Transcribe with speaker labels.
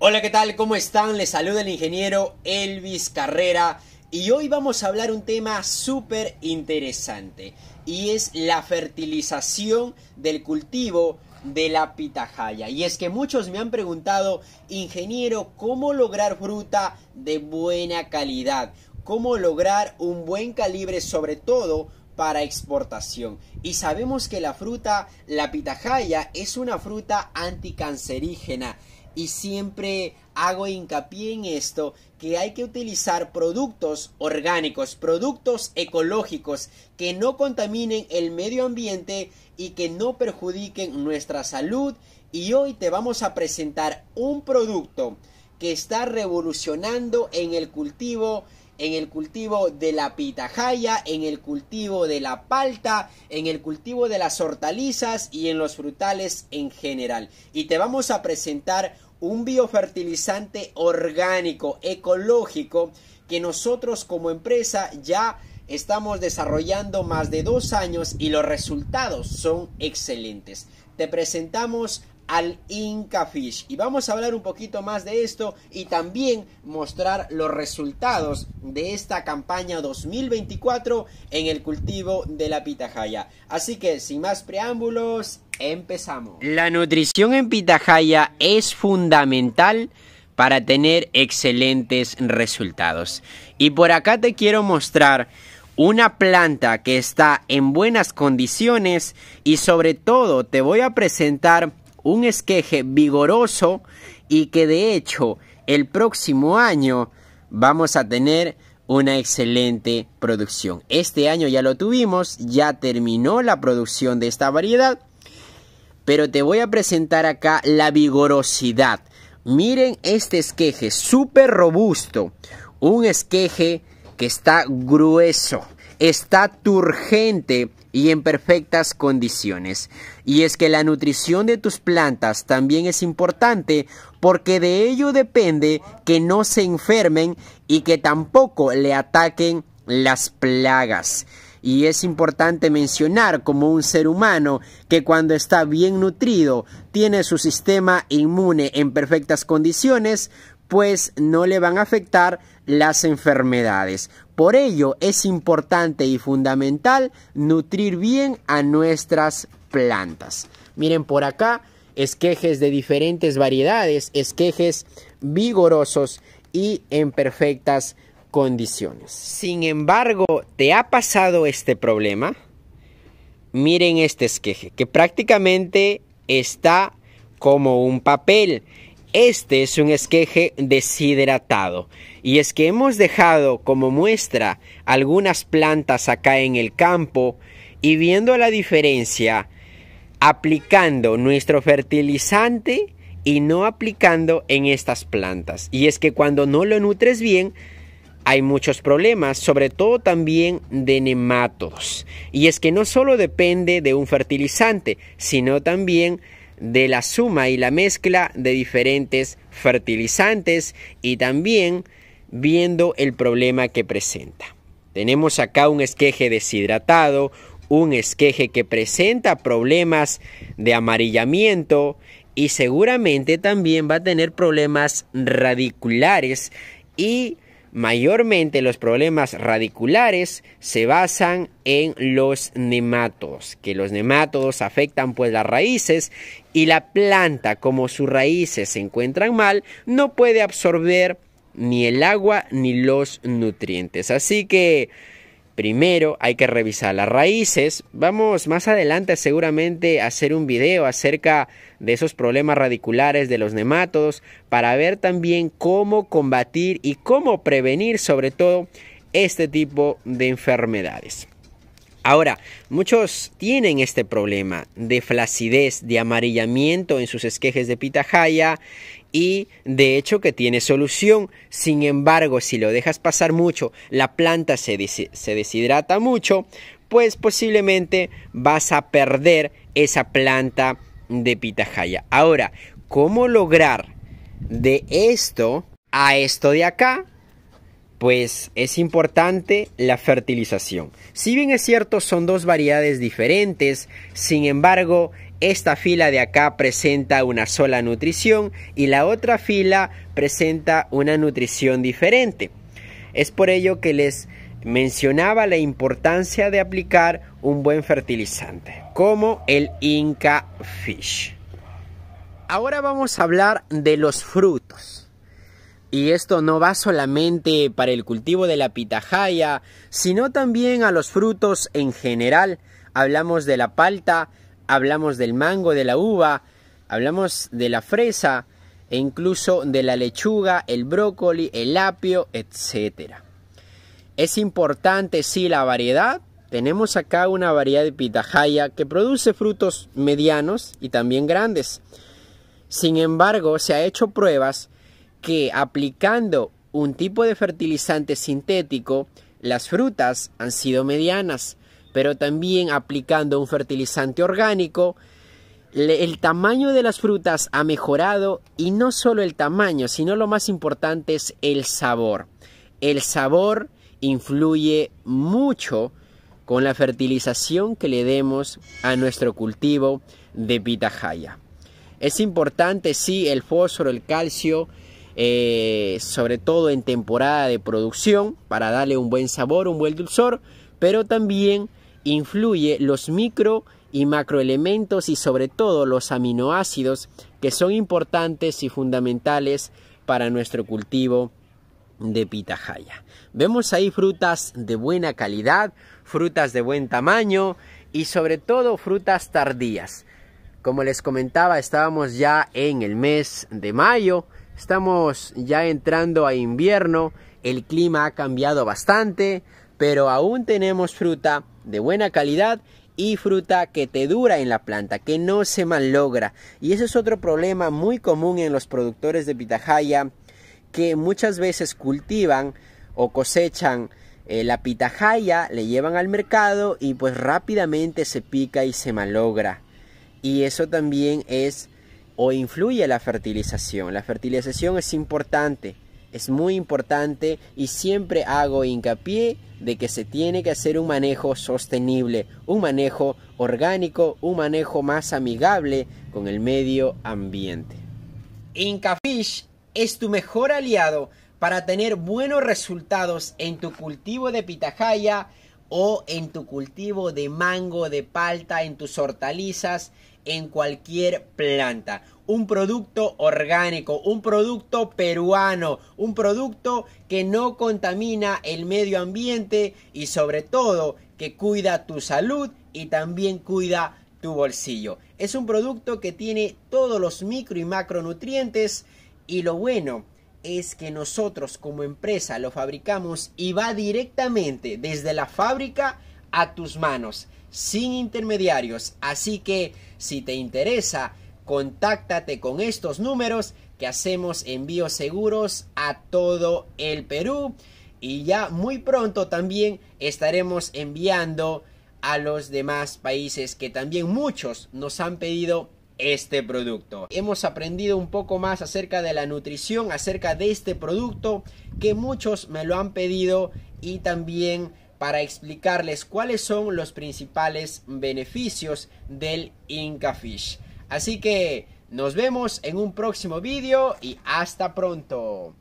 Speaker 1: Hola, ¿qué tal? ¿Cómo están? Les saluda el ingeniero Elvis Carrera y hoy vamos a hablar un tema súper interesante y es la fertilización del cultivo de la pitahaya. Y es que muchos me han preguntado, ingeniero, ¿cómo lograr fruta de buena calidad? ¿Cómo lograr un buen calibre sobre todo para exportación. Y sabemos que la fruta, la pitahaya, es una fruta anticancerígena y siempre hago hincapié en esto, que hay que utilizar productos orgánicos, productos ecológicos que no contaminen el medio ambiente y que no perjudiquen nuestra salud. Y hoy te vamos a presentar un producto que está revolucionando en el cultivo en el cultivo de la pitahaya, en el cultivo de la palta, en el cultivo de las hortalizas y en los frutales en general. Y te vamos a presentar un biofertilizante orgánico, ecológico, que nosotros como empresa ya estamos desarrollando más de dos años y los resultados son excelentes. Te presentamos al Incafish Y vamos a hablar un poquito más de esto y también mostrar los resultados de esta campaña 2024 en el cultivo de la pitahaya. Así que sin más preámbulos, empezamos. La nutrición en pitahaya es fundamental para tener excelentes resultados. Y por acá te quiero mostrar una planta que está en buenas condiciones y sobre todo te voy a presentar un esqueje vigoroso y que de hecho el próximo año vamos a tener una excelente producción. Este año ya lo tuvimos, ya terminó la producción de esta variedad, pero te voy a presentar acá la vigorosidad. Miren este esqueje, súper robusto, un esqueje que está grueso, está turgente y en perfectas condiciones. Y es que la nutrición de tus plantas también es importante porque de ello depende que no se enfermen y que tampoco le ataquen las plagas. Y es importante mencionar como un ser humano que cuando está bien nutrido, tiene su sistema inmune en perfectas condiciones, pues no le van a afectar las enfermedades. Por ello es importante y fundamental nutrir bien a nuestras plantas. Miren por acá, esquejes de diferentes variedades, esquejes vigorosos y en perfectas condiciones. Sin embargo, ¿te ha pasado este problema? Miren este esqueje, que prácticamente está como un papel este es un esqueje deshidratado y es que hemos dejado como muestra algunas plantas acá en el campo y viendo la diferencia aplicando nuestro fertilizante y no aplicando en estas plantas. Y es que cuando no lo nutres bien, hay muchos problemas, sobre todo también de nematodos. Y es que no solo depende de un fertilizante, sino también de la suma y la mezcla de diferentes fertilizantes y también viendo el problema que presenta. Tenemos acá un esqueje deshidratado, un esqueje que presenta problemas de amarillamiento y seguramente también va a tener problemas radiculares y Mayormente los problemas radiculares se basan en los nematodos, que los nematodos afectan pues las raíces y la planta como sus raíces se encuentran mal no puede absorber ni el agua ni los nutrientes. Así que Primero hay que revisar las raíces. Vamos más adelante seguramente a hacer un video acerca de esos problemas radiculares de los nematodos para ver también cómo combatir y cómo prevenir sobre todo este tipo de enfermedades. Ahora, muchos tienen este problema de flacidez, de amarillamiento en sus esquejes de pitahaya y de hecho que tiene solución. Sin embargo, si lo dejas pasar mucho, la planta se, deshidrata mucho, pues posiblemente vas a perder esa planta de pitahaya. Ahora, ¿cómo lograr de esto a esto de acá? pues es importante la fertilización. Si bien es cierto, son dos variedades diferentes, sin embargo, esta fila de acá presenta una sola nutrición y la otra fila presenta una nutrición diferente. Es por ello que les mencionaba la importancia de aplicar un buen fertilizante, como el Inca Fish. Ahora vamos a hablar de los frutos. Y esto no va solamente para el cultivo de la pitahaya, sino también a los frutos en general. Hablamos de la palta, hablamos del mango, de la uva, hablamos de la fresa e incluso de la lechuga, el brócoli, el apio, etc. Es importante, sí, la variedad. Tenemos acá una variedad de pitahaya que produce frutos medianos y también grandes. Sin embargo, se ha hecho pruebas que aplicando un tipo de fertilizante sintético, las frutas han sido medianas, pero también aplicando un fertilizante orgánico, el tamaño de las frutas ha mejorado y no solo el tamaño, sino lo más importante es el sabor. El sabor influye mucho con la fertilización que le demos a nuestro cultivo de pitahaya. Es importante, sí, el fósforo, el calcio, eh, sobre todo en temporada de producción, para darle un buen sabor, un buen dulzor, pero también influye los micro y macroelementos y sobre todo los aminoácidos que son importantes y fundamentales para nuestro cultivo de pitahaya. Vemos ahí frutas de buena calidad, frutas de buen tamaño y sobre todo frutas tardías. Como les comentaba, estábamos ya en el mes de mayo, Estamos ya entrando a invierno, el clima ha cambiado bastante, pero aún tenemos fruta de buena calidad y fruta que te dura en la planta, que no se malogra. Y ese es otro problema muy común en los productores de pitahaya, que muchas veces cultivan o cosechan eh, la pitahaya, le llevan al mercado y pues rápidamente se pica y se malogra. Y eso también es o influye la fertilización. La fertilización es importante, es muy importante y siempre hago hincapié de que se tiene que hacer un manejo sostenible, un manejo orgánico, un manejo más amigable con el medio ambiente. Incafish es tu mejor aliado para tener buenos resultados en tu cultivo de pitahaya o en tu cultivo de mango, de palta, en tus hortalizas, en cualquier planta. Un producto orgánico, un producto peruano, un producto que no contamina el medio ambiente y sobre todo que cuida tu salud y también cuida tu bolsillo. Es un producto que tiene todos los micro y macronutrientes y lo bueno es que nosotros como empresa lo fabricamos y va directamente desde la fábrica a tus manos sin intermediarios. Así que si te interesa, contáctate con estos números que hacemos envíos seguros a todo el Perú. Y ya muy pronto también estaremos enviando a los demás países que también muchos nos han pedido este producto. Hemos aprendido un poco más acerca de la nutrición, acerca de este producto que muchos me lo han pedido y también para explicarles cuáles son los principales beneficios del Incafish. Así que nos vemos en un próximo vídeo y hasta pronto.